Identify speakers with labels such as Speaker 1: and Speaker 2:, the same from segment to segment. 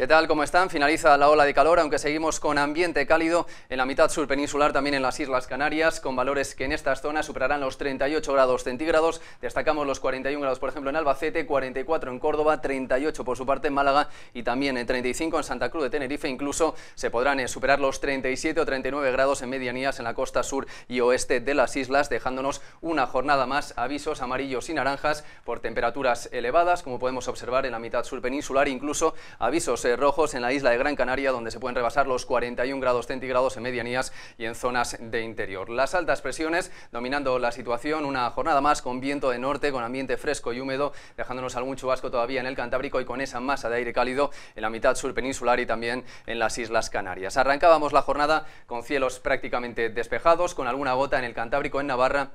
Speaker 1: ¿Qué tal? ¿Cómo están? Finaliza la ola de calor, aunque seguimos con ambiente cálido en la mitad sur peninsular, también en las Islas Canarias, con valores que en estas zonas superarán los 38 grados centígrados. Destacamos los 41 grados, por ejemplo, en Albacete, 44 en Córdoba, 38 por su parte en Málaga y también en 35 en Santa Cruz de Tenerife. Incluso se podrán eh, superar los 37 o 39 grados en medianías en la costa sur y oeste de las islas, dejándonos una jornada más avisos amarillos y naranjas por temperaturas elevadas, como podemos observar en la mitad sur peninsular, incluso avisos eh, rojos en la isla de Gran Canaria, donde se pueden rebasar los 41 grados centígrados en medianías y en zonas de interior. Las altas presiones dominando la situación, una jornada más con viento de norte, con ambiente fresco y húmedo, dejándonos algún chubasco todavía en el Cantábrico y con esa masa de aire cálido en la mitad sur peninsular y también en las Islas Canarias. Arrancábamos la jornada con cielos prácticamente despejados, con alguna gota en el Cantábrico, en Navarra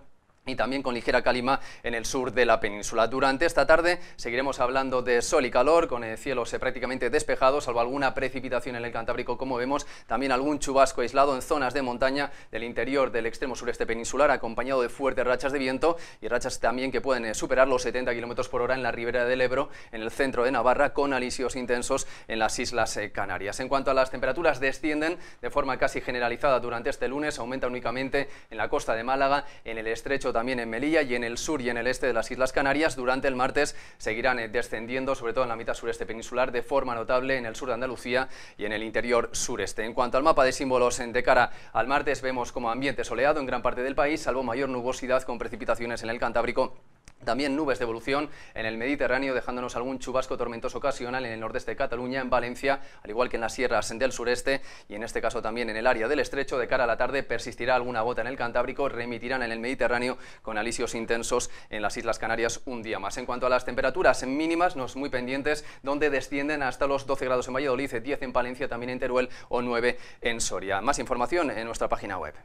Speaker 1: y también con ligera calima en el sur de la península. Durante esta tarde seguiremos hablando de sol y calor, con cielos eh, prácticamente despejados, salvo alguna precipitación en el Cantábrico, como vemos, también algún chubasco aislado en zonas de montaña del interior del extremo sureste peninsular, acompañado de fuertes rachas de viento y rachas también que pueden eh, superar los 70 km por hora en la ribera del Ebro, en el centro de Navarra, con alisios intensos en las Islas eh, Canarias. En cuanto a las temperaturas, descienden de forma casi generalizada durante este lunes, aumenta únicamente en la costa de Málaga, en el estrecho también en Melilla y en el sur y en el este de las Islas Canarias. Durante el martes seguirán eh, descendiendo, sobre todo en la mitad sureste peninsular, de forma notable en el sur de Andalucía y en el interior sureste. En cuanto al mapa de símbolos de cara al martes, vemos como ambiente soleado en gran parte del país, salvo mayor nubosidad con precipitaciones en el Cantábrico también nubes de evolución en el Mediterráneo, dejándonos algún chubasco tormentoso ocasional en el nordeste de Cataluña, en Valencia, al igual que en las sierras del sureste y en este caso también en el área del estrecho. De cara a la tarde persistirá alguna gota en el Cantábrico, remitirán en el Mediterráneo con alisios intensos en las Islas Canarias un día más. En cuanto a las temperaturas mínimas, nos muy pendientes, donde descienden hasta los 12 grados en Valladolid, 10 en Valencia, también en Teruel o 9 en Soria. Más información en nuestra página web.